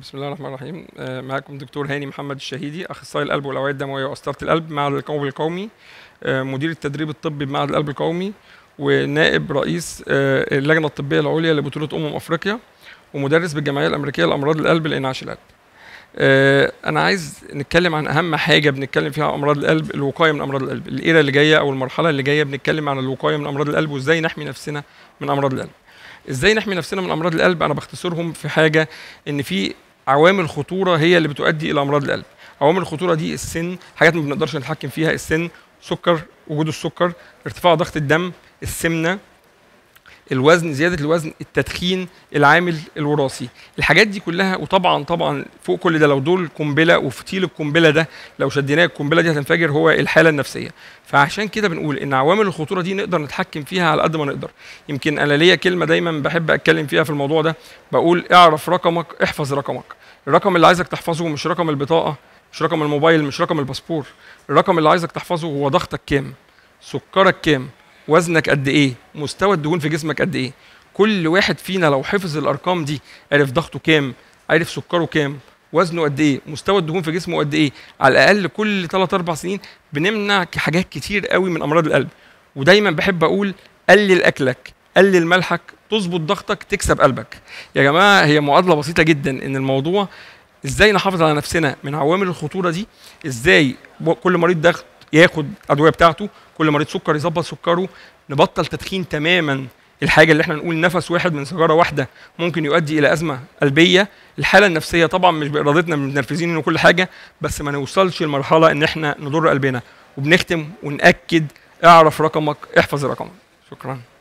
بسم الله الرحمن الرحيم آه، معاكم دكتور هاني محمد الشهيدي اخصائي القلب والاوعيه الدمويه واسطره القلب مع القوم القومي آه، مدير التدريب الطبي بمعهد القلب القومي ونائب رئيس آه، اللجنه الطبيه العليا لبطوله امم افريقيا ومدرس بالجمعيه الامريكيه لامراض القلب لانعاش القلب انا عايز نتكلم عن اهم حاجه بنتكلم فيها عن امراض القلب الوقايه من امراض القلب الايره اللي جايه او المرحله اللي جايه بنتكلم عن الوقايه من امراض القلب وازاي نحمي نفسنا من امراض القلب ازاي نحمي نفسنا من امراض القلب انا بختصرهم في حاجه ان في عوامل خطوره هي اللي بتؤدي الى امراض القلب عوامل الخطوره دي السن حاجات ما بنقدرش نتحكم فيها السن سكر وجود السكر ارتفاع ضغط الدم السمنه الوزن زياده الوزن التدخين العامل الوراثي الحاجات دي كلها وطبعا طبعا فوق كل ده لو دول قنبله وفتيل القنبله ده لو شديناه القنبله دي هتنفجر هو الحاله النفسيه فعشان كده بنقول ان عوامل الخطوره دي نقدر نتحكم فيها على قد ما نقدر يمكن انا ليا كلمه دايما بحب اتكلم فيها في الموضوع ده بقول اعرف رقمك احفظ رقمك الرقم اللي عايزك تحفظه مش رقم البطاقه مش رقم الموبايل مش رقم الباسبور الرقم اللي عايزك تحفظه هو ضغطك كام سكرك كام وزنك قد ايه مستوى الدهون في جسمك قد ايه كل واحد فينا لو حفظ الارقام دي عرف ضغطه كام عرف سكره كام وزنه قد ايه مستوى الدهون في جسمه قد ايه على الاقل كل 3 4 سنين بنمنع حاجات كتير قوي من امراض القلب ودايما بحب اقول قلل اكلك قلل ملحك تظبط ضغطك تكسب قلبك يا جماعه هي معادله بسيطه جدا ان الموضوع ازاي نحافظ على نفسنا من عوامل الخطوره دي ازاي كل مريض ضغط ياخد ادويه بتاعته كل مريض سكر يظبط سكره نبطل تدخين تماما الحاجه اللي احنا نقول نفس واحد من سيجاره واحده ممكن يؤدي الى ازمه قلبيه الحاله النفسيه طبعا مش بارادتنا انه وكل حاجه بس ما نوصلش لمرحله ان احنا نضر قلبنا وبنختم وناكد اعرف رقمك احفظ رقمك شكرا